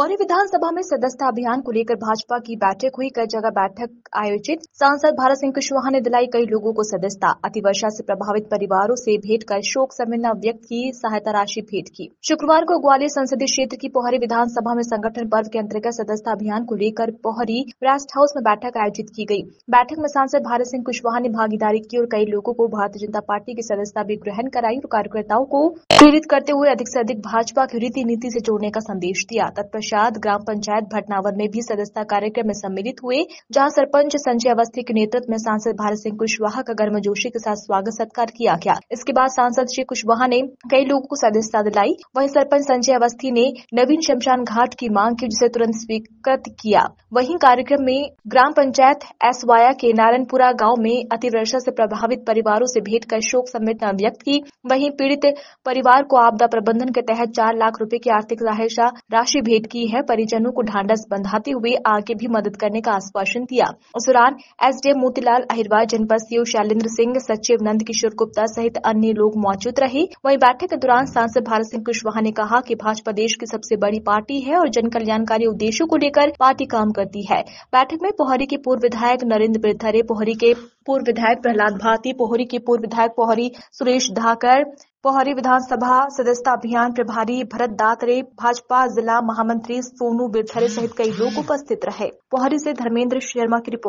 पौरी विधानसभा में सदस्यता अभियान को लेकर भाजपा की बैठक हुई कई जगह बैठक आयोजित सांसद भारत सिंह कुशवाहा ने दिलाई कई लोगों को सदस्यता अतिवर्षा से प्रभावित परिवारों से भेंट कर शोक संवेदना व्यक्त की सहायता राशि भेंट की शुक्रवार को ग्वालियर संसदीय क्षेत्र की पोहरी विधानसभा में संगठन पर्व के अंतर्गत सदस्यता अभियान को लेकर पोहरी रेस्ट हाउस में बैठक आयोजित की गयी बैठक में सांसद भारत सिंह कुशवाहा ने भागीदारी की और कई लोगों को भारतीय जनता पार्टी की सदस्यता भी ग्रहण कराई और कार्यकर्ताओं को प्रेरित करते हुए अधिक ऐसी अधिक भाजपा की रीति नीति ऐसी जोड़ने का संदेश दिया तत्पर निषाद ग्राम पंचायत भटनावर में भी सदस्यता कार्यक्रम में सम्मिलित हुए जहां सरपंच संजय अवस्थी के नेतृत्व में सांसद भारत सिंह कुशवाहा का गर्म जोशी के साथ स्वागत सत्कार किया गया इसके बाद सांसद श्री कुशवाहा ने कई लोगों को सदस्यता दिलाई वही सरपंच संजय अवस्थी ने नवीन शमशान घाट की मांग की जिसे तुरंत स्वीकृत किया वही कार्यक्रम में ग्राम पंचायत एसवाया के नारायणपुरा गाँव में अतिवर्षा ऐसी प्रभावित परिवारों ऐसी भेंट कर शोक संवेदना व्यक्त की वही पीड़ित परिवार को आपदा प्रबंधन के तहत चार लाख रूपए की आर्थिक सहायता राशि भेंट की की है परिजनों को ढांढस बंधाते हुए आगे भी मदद करने का आश्वासन दिया उस दौरान S D M Motilal Ahirwar जनपद सीओ शैलेन्द्र सिंह सचिव नंद किशोर गुप्ता सहित अन्य लोग मौजूद रहे वहीं बैठक के दौरान सांसद भारत सिंह कुशवाहा ने कहा कि भाजपा देश की सबसे बड़ी पार्टी है और जन कल्याणकारी उद्देश्यों को लेकर पार्टी काम करती है बैठक में पोहरी के पूर्व विधायक नरेंद्र बिरथरे पोहरी के पूर्व विधायक प्रहलाद भारती पोहरी के पूर्व विधायक पोहरी सुरेश धाकर पोहरी विधानसभा सदस्यता अभियान प्रभारी भरत दातरे भाजपा जिला महामंत्री सोनू बिरथरे सहित कई लोग उपस्थित रहे पोहरी से धर्मेंद्र शर्मा की रिपोर्ट